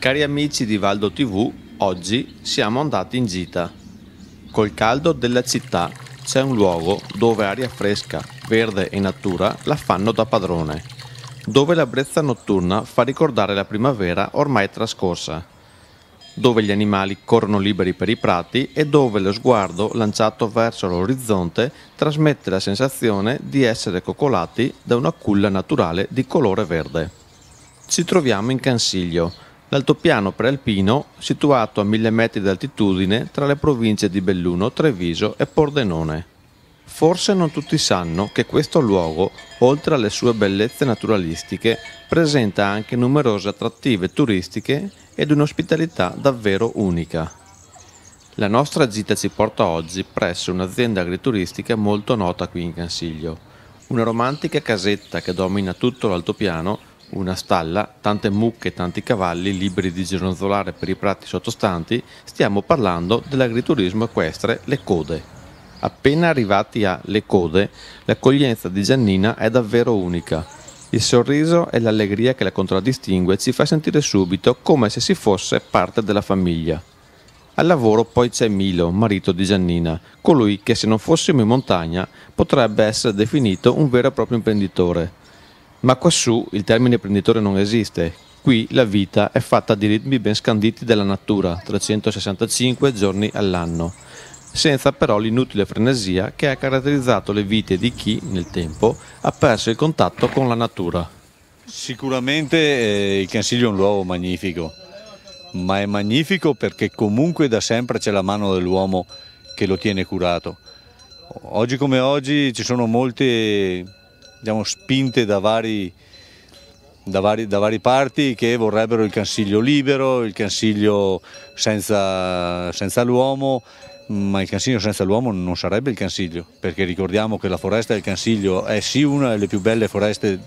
Cari amici di Valdo TV, oggi siamo andati in gita. Col caldo della città c'è un luogo dove aria fresca, verde e natura la fanno da padrone, dove la brezza notturna fa ricordare la primavera ormai trascorsa, dove gli animali corrono liberi per i prati e dove lo sguardo lanciato verso l'orizzonte trasmette la sensazione di essere coccolati da una culla naturale di colore verde. Ci troviamo in Cansiglio, l'altopiano prealpino situato a 1000 metri d'altitudine tra le province di Belluno, Treviso e Pordenone. Forse non tutti sanno che questo luogo, oltre alle sue bellezze naturalistiche, presenta anche numerose attrattive turistiche ed un'ospitalità davvero unica. La nostra gita ci porta oggi presso un'azienda agrituristica molto nota qui in Cansiglio, una romantica casetta che domina tutto l'altopiano una stalla, tante mucche e tanti cavalli liberi di gironzolare per i prati sottostanti, stiamo parlando dell'agriturismo equestre Le Code. Appena arrivati a Le Code, l'accoglienza di Giannina è davvero unica. Il sorriso e l'allegria che la contraddistingue ci fa sentire subito come se si fosse parte della famiglia. Al lavoro poi c'è Milo, marito di Giannina, colui che se non fossimo in montagna potrebbe essere definito un vero e proprio imprenditore ma quassù il termine imprenditore non esiste. Qui la vita è fatta di ritmi ben scanditi della natura, 365 giorni all'anno, senza però l'inutile frenesia che ha caratterizzato le vite di chi, nel tempo, ha perso il contatto con la natura. Sicuramente eh, il Cansiglio è un luogo magnifico, ma è magnifico perché comunque da sempre c'è la mano dell'uomo che lo tiene curato. Oggi come oggi ci sono molti diciamo, spinte da vari, da, vari, da vari, parti che vorrebbero il Consiglio libero, il Consiglio senza, senza l'uomo, ma il Consiglio senza l'uomo non sarebbe il Consiglio, perché ricordiamo che la foresta del Consiglio è sì una delle più belle foreste,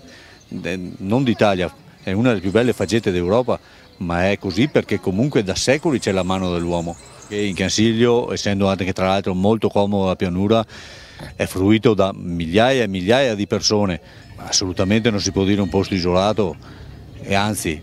non d'Italia, è una delle più belle faggete d'Europa, ma è così perché comunque da secoli c'è la mano dell'uomo. In Consiglio, essendo anche tra l'altro molto comodo la pianura, è fruito da migliaia e migliaia di persone, assolutamente non si può dire un posto isolato e anzi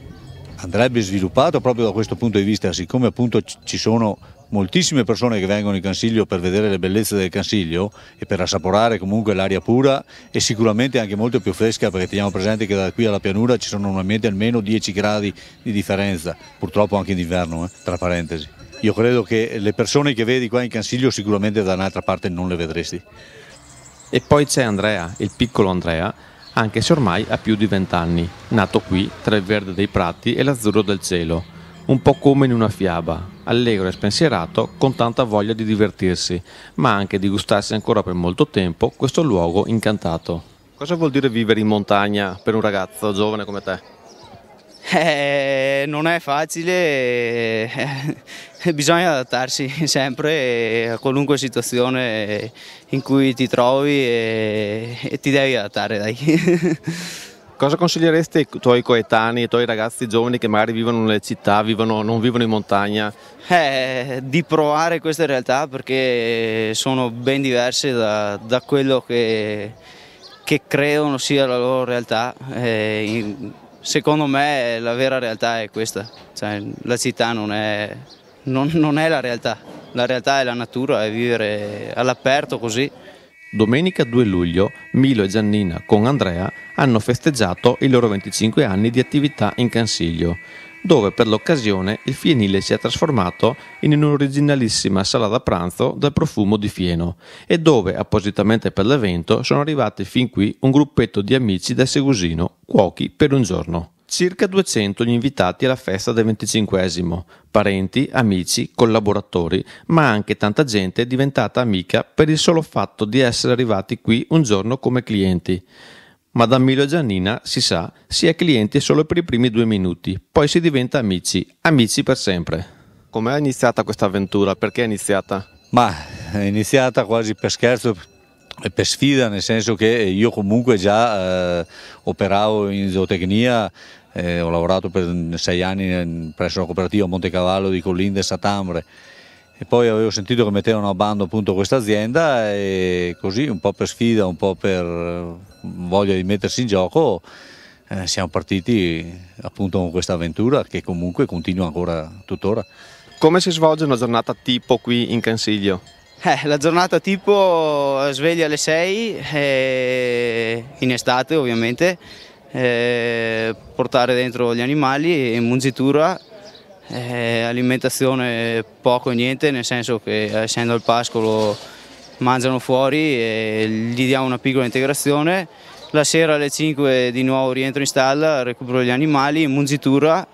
andrebbe sviluppato proprio da questo punto di vista, siccome appunto ci sono moltissime persone che vengono in Cansiglio per vedere le bellezze del Cansiglio e per assaporare comunque l'aria pura e sicuramente anche molto più fresca perché teniamo presente che da qui alla pianura ci sono normalmente almeno 10 gradi di differenza, purtroppo anche in inverno, eh, tra parentesi io credo che le persone che vedi qua in Cansiglio sicuramente da un'altra parte non le vedresti. E poi c'è Andrea, il piccolo Andrea, anche se ormai ha più di vent'anni, nato qui tra il verde dei prati e l'azzurro del cielo, un po' come in una fiaba, allegro e spensierato, con tanta voglia di divertirsi, ma anche di gustarsi ancora per molto tempo questo luogo incantato. Cosa vuol dire vivere in montagna per un ragazzo giovane come te? Eh, non è facile, bisogna adattarsi sempre a qualunque situazione in cui ti trovi e, e ti devi adattare. Dai. Cosa consiglieresti ai tuoi coetanei, ai tuoi ragazzi giovani che magari vivono nelle città, vivono, non vivono in montagna? Eh, di provare queste realtà perché sono ben diverse da, da quello che, che, credono sia la loro realtà. Eh, in, secondo me la vera realtà è questa, cioè, la città non è non, non è la realtà. La realtà è la natura, è vivere all'aperto così. Domenica 2 luglio Milo e Giannina con Andrea hanno festeggiato i loro 25 anni di attività in Cansiglio, dove per l'occasione il fienile si è trasformato in un'originalissima sala da pranzo dal profumo di fieno e dove appositamente per l'evento sono arrivati fin qui un gruppetto di amici del Segusino, cuochi per un giorno circa 200 gli invitati alla festa del 25 parenti, amici, collaboratori, ma anche tanta gente diventata amica per il solo fatto di essere arrivati qui un giorno come clienti. Ma da Milo e Giannina, si sa, si è clienti solo per i primi due minuti, poi si diventa amici, amici per sempre. Come è iniziata questa avventura? Perché è iniziata? Ma è iniziata quasi per scherzo, e per sfida, nel senso che io comunque già eh, operavo in zootecnia eh, ho lavorato per sei anni presso la cooperativa Montecavallo di Collinde Satambre e poi avevo sentito che mettevano a bando appunto questa azienda e così un po' per sfida, un po' per eh, voglia di mettersi in gioco eh, siamo partiti appunto con questa avventura che comunque continua ancora tuttora. Come si svolge una giornata tipo qui in Cansiglio? Eh, la giornata tipo eh, sveglia alle 6 eh, in estate ovviamente eh, portare dentro gli animali in mungitura, eh, alimentazione poco e niente, nel senso che eh, essendo al pascolo mangiano fuori e gli diamo una piccola integrazione. La sera alle 5 di nuovo rientro in stalla, recupero gli animali in mungitura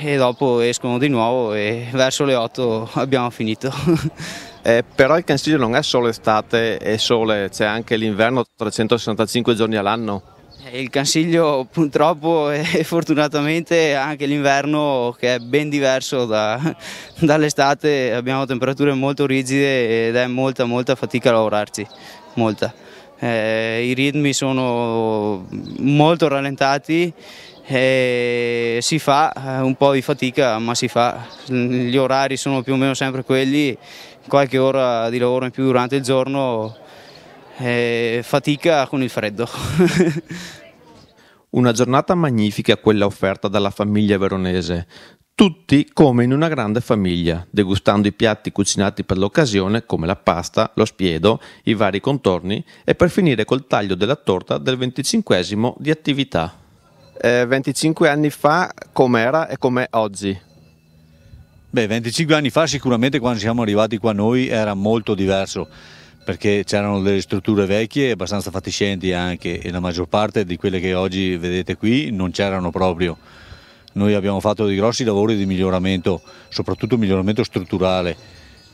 e dopo escono di nuovo e verso le 8 abbiamo finito. Eh, però il Cansiglio non è solo estate e sole, c'è anche l'inverno 365 giorni all'anno. Eh, il Cansiglio purtroppo e fortunatamente anche l'inverno che è ben diverso da, dall'estate, abbiamo temperature molto rigide ed è molta molta fatica lavorarci, molta. Eh, I ritmi sono molto rallentati e si fa eh, un po' di fatica ma si fa, gli orari sono più o meno sempre quelli, qualche ora di lavoro in più durante il giorno eh, fatica con il freddo. una giornata magnifica quella offerta dalla famiglia veronese. Tutti come in una grande famiglia, degustando i piatti cucinati per l'occasione come la pasta, lo spiedo, i vari contorni e per finire col taglio della torta del venticinquesimo di attività. Eh, 25 anni fa com'era e com'è oggi? Beh, 25 anni fa sicuramente quando siamo arrivati qua noi era molto diverso perché c'erano delle strutture vecchie abbastanza fatiscenti anche e la maggior parte di quelle che oggi vedete qui non c'erano proprio. Noi abbiamo fatto dei grossi lavori di miglioramento, soprattutto miglioramento strutturale,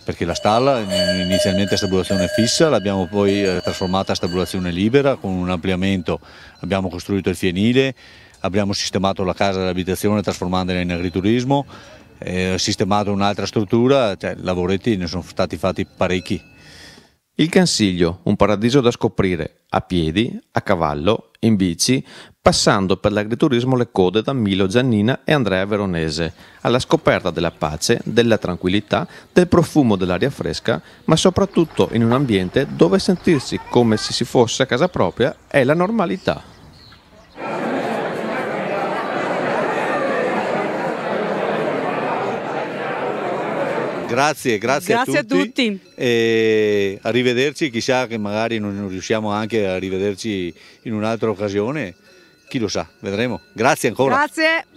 perché la stalla inizialmente a stabulazione fissa l'abbiamo poi eh, trasformata a stabulazione libera con un ampliamento, abbiamo costruito il fienile, abbiamo sistemato la casa dell'abitazione trasformandola in agriturismo, eh, sistemato un'altra struttura, cioè, lavoretti ne sono stati fatti parecchi. Il Cansiglio, un paradiso da scoprire a piedi, a cavallo, in bici, passando per l'agriturismo le code da Milo Giannina e Andrea Veronese, alla scoperta della pace, della tranquillità, del profumo dell'aria fresca, ma soprattutto in un ambiente dove sentirsi come se si fosse a casa propria è la normalità. Grazie, grazie, grazie a tutti. A tutti. E arrivederci, chissà che magari non riusciamo anche a rivederci in un'altra occasione. Chi lo sa, vedremo. Grazie ancora. Grazie.